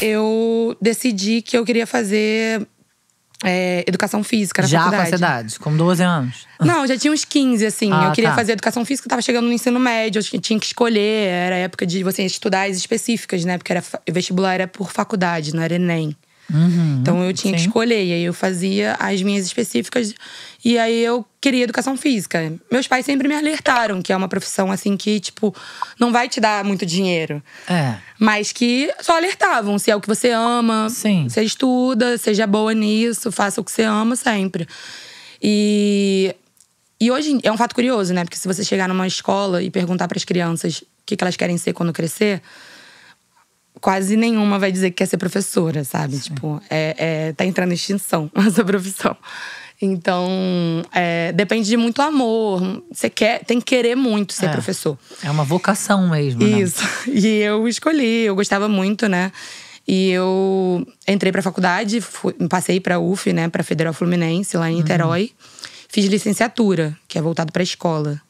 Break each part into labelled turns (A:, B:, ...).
A: eu decidi que eu queria fazer é, educação física na já faculdade. Já com essa idade? Com 12 anos? Não, já tinha uns 15, assim. Ah, eu queria tá. fazer educação física, tava chegando no ensino médio, eu tinha que escolher. Era época de você estudar as específicas, né? Porque era, vestibular era por faculdade, não era Enem. Uhum, então eu tinha sim. que escolher. E aí eu fazia as minhas específicas. E aí eu queria educação física. Meus pais sempre me alertaram que é uma profissão assim que, tipo, não vai te dar muito dinheiro. É. Mas que só alertavam: se é o que você ama, sim. você estuda, seja boa nisso, faça o que você ama sempre. E. E hoje é um fato curioso, né? Porque se você chegar numa escola e perguntar para as crianças o que, que elas querem ser quando crescer, quase nenhuma vai dizer que quer ser professora, sabe? Sim. Tipo, é, é, tá entrando em extinção essa profissão. Então, é, depende de muito amor. Você quer, tem que querer muito ser é, professor. É uma vocação mesmo. Né? Isso. E eu escolhi, eu gostava muito, né? E eu entrei para faculdade, fui, passei para UF, né, para Federal Fluminense lá em uhum. Niterói. Uhum. Fiz licenciatura, que é voltado para escola.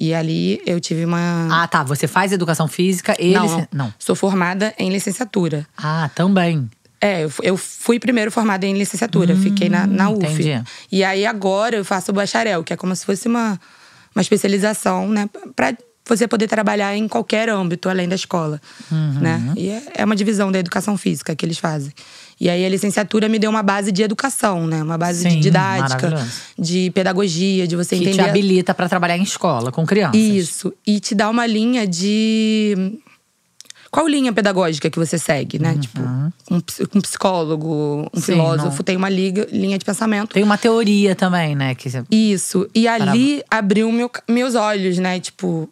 A: E ali eu tive uma. Ah, tá. Você faz educação física e. Não, não. Sou formada em licenciatura. Ah, também. É, eu fui primeiro formada em licenciatura, hum, fiquei na, na UF. Hum, entendi. E aí agora eu faço bacharel, que é como se fosse uma, uma especialização, né? Pra você poder trabalhar em qualquer âmbito além da escola, uhum. né? E é, é uma divisão da educação física que eles fazem. E aí a licenciatura me deu uma base de educação, né? Uma base Sim, de didática, de pedagogia, de você que entender. Que te habilita para trabalhar em escola com crianças. Isso. E te dá uma linha de qual linha pedagógica que você segue, né? Uhum. Tipo, um, um, psicólogo, um Sim, filósofo não. tem uma liga, linha de pensamento. Tem uma teoria também, né? Que Isso. E ali Parava. abriu meu, meus olhos, né? Tipo,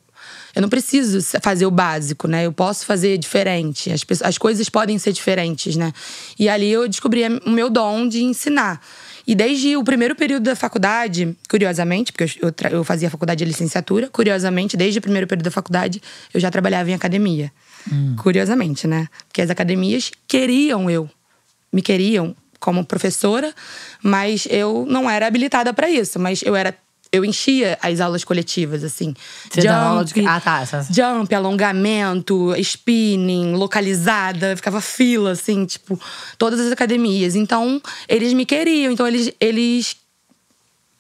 A: eu não preciso fazer o básico, né? Eu posso fazer diferente. As, pessoas, as coisas podem ser diferentes, né? E ali eu descobri o meu dom de ensinar. E desde o primeiro período da faculdade, curiosamente, porque eu, eu, fazia faculdade de licenciatura, curiosamente, desde o primeiro período da faculdade, eu já trabalhava em academia. Hum. Curiosamente, né? Porque as academias queriam eu, me queriam como professora, mas eu não era habilitada para isso, mas eu era eu enchia as aulas coletivas, assim. Você jump, aula de... ah, tá, jump, alongamento, spinning, localizada. Ficava fila, assim, tipo, todas as academias. Então, eles me queriam. Então, eles. eles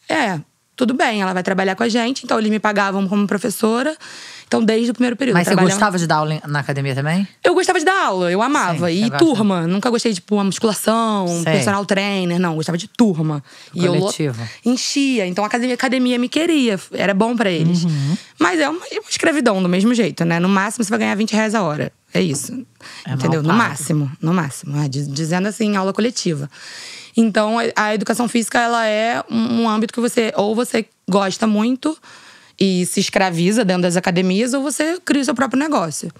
A: é, tudo bem, ela vai trabalhar com a gente. Então, eles me pagavam como professora. Então, desde o primeiro período. Mas você gostava de dar aula na academia também? Eu gostava de dar aula, eu amava. Sim, e turma. Nunca gostei de tipo, uma musculação, personal trainer. Não, gostava de turma. O e coletivo. eu enchia. Então, a academia, a academia me queria. Era bom para eles. Uhum. Mas é uma, é uma escravidão do mesmo jeito, né? No máximo, você vai ganhar 20 reais a hora. É isso. É Entendeu? No máximo, no máximo. É, dizendo assim, aula coletiva. Então, a educação física, ela é um âmbito que você… Ou você gosta muito e se escraviza dentro das academias, ou você cria o seu próprio negócio.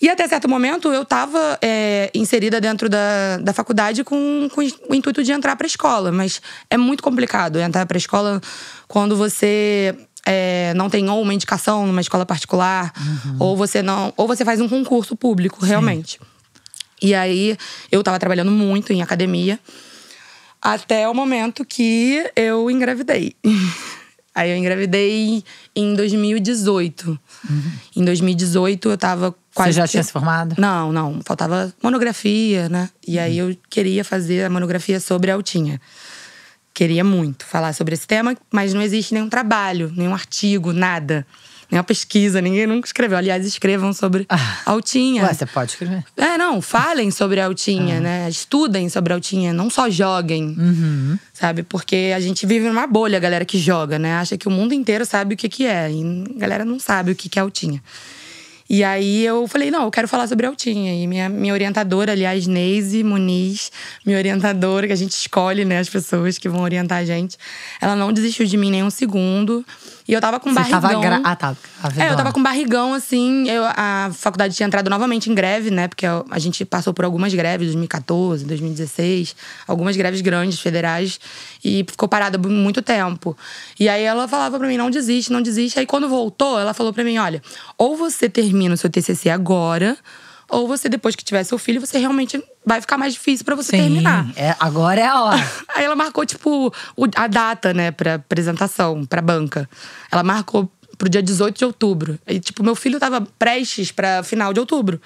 A: E até certo momento eu estava é, inserida dentro da, da faculdade com, com o intuito de entrar para a escola, mas é muito complicado entrar para a escola quando você é, não tem ou uma indicação numa escola particular, uhum. ou você não. Ou você faz um concurso público, Sim. realmente. E aí eu estava trabalhando muito em academia até o momento que eu engravidei. Aí eu engravidei em 2018. Uhum. Em 2018 eu tava quase. Você já tinha se formado? Não, não. Faltava monografia, né? E aí uhum. eu queria fazer a monografia sobre a Altinha. Queria muito falar sobre esse tema, mas não existe nenhum trabalho, nenhum artigo, nada. Nenhuma é pesquisa, ninguém nunca escreveu. Aliás, escrevam sobre ah. Altinha. Ué, você pode escrever. É, não, falem sobre Altinha, ah. né? Estudem sobre Altinha, não só joguem. Uhum. Sabe? Porque a gente vive numa bolha, a galera que joga, né? Acha que o mundo inteiro sabe o que, que é. E a galera não sabe o que, que é Altinha. E aí eu falei, não, eu quero falar sobre Altinha. E minha, minha orientadora, aliás, Neise Muniz, minha orientadora, que a gente escolhe, né, as pessoas que vão orientar a gente. Ela não desistiu de mim nem um segundo. E eu tava com Você barrigão. Tava gra... Ah, tá. tá. É, eu tava com barrigão, assim. Eu, a faculdade tinha entrado novamente em greve, né? Porque a gente passou por algumas greves, 2014, 2016, algumas greves grandes, federais, e ficou parada por muito tempo. E aí ela falava pra mim: não desiste, não desiste. Aí quando voltou, ela falou pra mim: olha, ou você termina o seu TCC agora ou você, depois que tiver seu filho, você realmente vai ficar mais difícil para você Sim, terminar. É, agora é a hora. Aí ela marcou, tipo, a data, né, pra apresentação, pra banca. Ela marcou pro dia 18 de outubro. E, tipo, meu filho tava prestes pra final de outubro.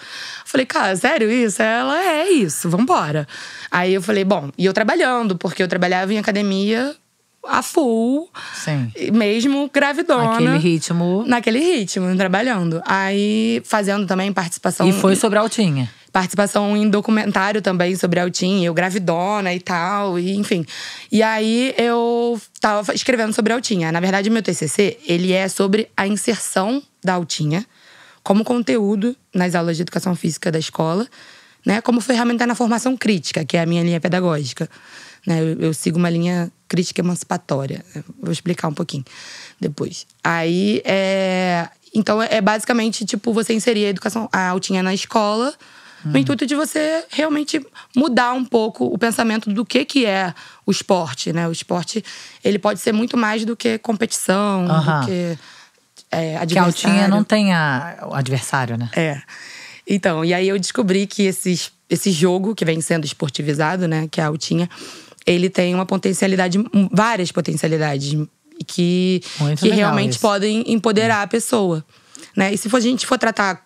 A: Falei, cara, sério isso? Ela, é isso, vambora. Aí eu falei, bom, e eu trabalhando, porque eu trabalhava em academia a full. Sim. Mesmo gravidona. Naquele ritmo. Naquele ritmo, trabalhando. Aí fazendo também participação. E foi sobre a Altinha. Participação em documentário também sobre a Altinha, eu gravidona e tal, e, enfim. E aí eu tava escrevendo sobre a Altinha. Na verdade, meu TCC, ele é sobre a inserção da Altinha como conteúdo nas aulas de educação física da escola, né, como ferramenta na formação crítica, que é a minha linha pedagógica. Né? Eu, eu, sigo uma linha crítica emancipatória. Vou explicar um pouquinho depois. Aí é. Então é, é basicamente tipo você inserir a educação, a altinha na escola, hum. no uhum. intuito de você realmente mudar um pouco o pensamento do que, que é o esporte, né? O esporte ele pode ser muito mais do que competição, uh -huh. do que é, adversário. Que a altinha não tem a, o adversário, né? É. Então, e aí eu descobri que esses, esse jogo que vem sendo esportivizado, né, que é a altinha, ele tem uma potencialidade, hum, várias potencialidades que, que realmente isso. podem empoderar a pessoa. Né? E se for, a gente for tratar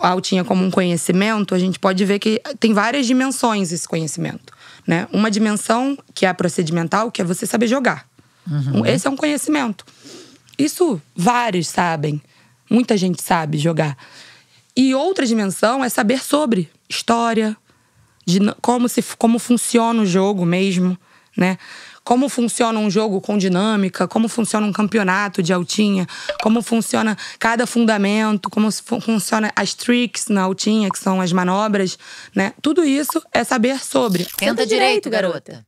A: a altinha como um conhecimento, a gente pode ver que tem várias dimensões esse conhecimento. Né? Uma dimensão que é a procedimental, que é você saber jogar. Uhum. Esse é um conhecimento. Isso vários sabem. Muita gente sabe jogar. E outra dimensão é saber sobre história, de como, se, como funciona o jogo mesmo, né? Como funciona um jogo com dinâmica, como funciona um campeonato de altinha, como funciona cada fundamento, como funciona as tricks na altinha, que são as manobras, né? Tudo isso é saber sobre. Senta, direito, garota.